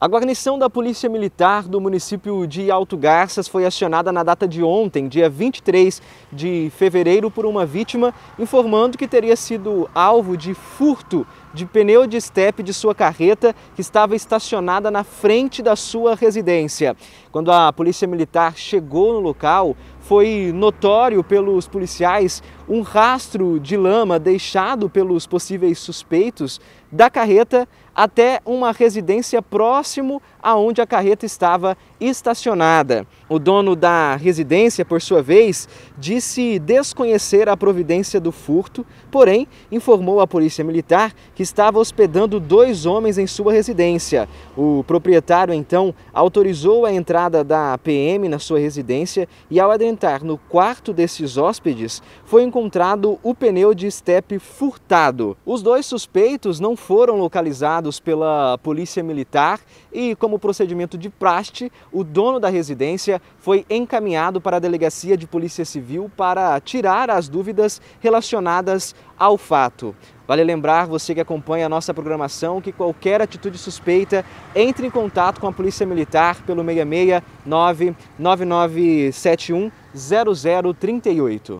A guarnição da Polícia Militar do município de Alto Garças foi acionada na data de ontem, dia 23 de fevereiro, por uma vítima informando que teria sido alvo de furto de pneu de estepe de sua carreta que estava estacionada na frente da sua residência. Quando a Polícia Militar chegou no local, foi notório pelos policiais um rastro de lama deixado pelos possíveis suspeitos da carreta até uma residência próximo aonde a carreta estava estacionada. O dono da residência, por sua vez, disse desconhecer a providência do furto, porém informou à polícia militar que estava hospedando dois homens em sua residência. O proprietário então autorizou a entrada da PM na sua residência e ao adentrar no quarto desses hóspedes, foi encontrado o pneu de estepe furtado. Os dois suspeitos não foram localizados pela polícia militar e, como procedimento de praste, o dono da residência foi encaminhado para a delegacia de polícia civil para tirar as dúvidas relacionadas ao fato. Vale lembrar, você que acompanha a nossa programação, que qualquer atitude suspeita, entre em contato com a Polícia Militar pelo 669 9971 0038.